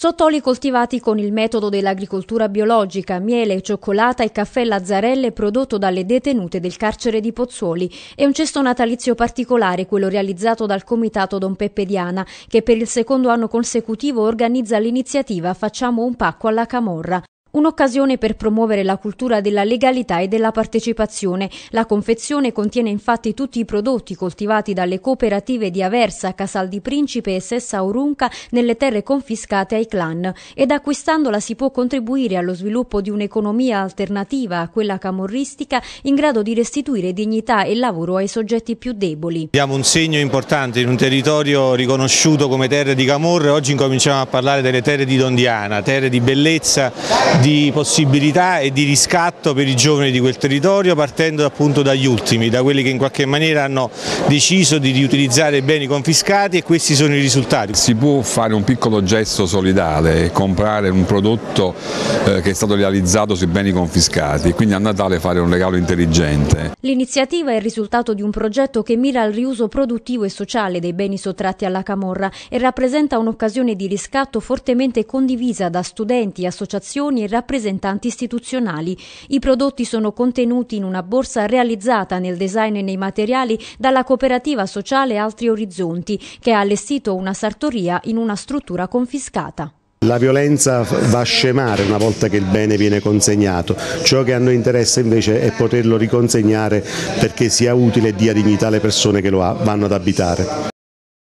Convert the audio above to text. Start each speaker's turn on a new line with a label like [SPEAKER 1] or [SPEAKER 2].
[SPEAKER 1] Sottoli coltivati con il metodo dell'agricoltura biologica, miele, cioccolata e caffè Lazzarelle prodotto dalle detenute del carcere di Pozzuoli. È un cesto natalizio particolare quello realizzato dal Comitato Don Peppe Diana, che per il secondo anno consecutivo organizza l'iniziativa Facciamo un pacco alla Camorra. Un'occasione per promuovere la cultura della legalità e della partecipazione. La confezione contiene infatti tutti i prodotti coltivati dalle cooperative di Aversa, Casal di Principe e Sessa Orunca nelle terre confiscate ai clan ed acquistandola si può contribuire allo sviluppo di un'economia alternativa a quella camorristica in grado di restituire dignità e lavoro ai soggetti più deboli.
[SPEAKER 2] Diamo un segno importante in un territorio riconosciuto come terre di Camorra oggi incominciamo a parlare delle terre di Dondiana, terre di bellezza di possibilità e di riscatto per i giovani di quel territorio partendo appunto dagli ultimi, da quelli che in qualche maniera hanno deciso di riutilizzare i beni confiscati e questi sono i risultati. Si può fare un piccolo
[SPEAKER 3] gesto solidale, e comprare un prodotto eh, che è stato realizzato sui beni confiscati, e quindi a Natale fare un regalo intelligente.
[SPEAKER 1] L'iniziativa è il risultato di un progetto che mira al riuso produttivo e sociale dei beni sottratti alla Camorra e rappresenta un'occasione di riscatto fortemente condivisa da studenti, associazioni e rappresentanti istituzionali. I prodotti sono contenuti in una borsa realizzata nel design e nei materiali dalla cooperativa sociale Altri Orizzonti, che ha allestito una sartoria in una struttura confiscata.
[SPEAKER 2] La violenza va a scemare una volta che il bene viene consegnato, ciò che a noi interessa invece è poterlo riconsegnare perché sia utile e dia dignità alle persone che lo vanno ad abitare.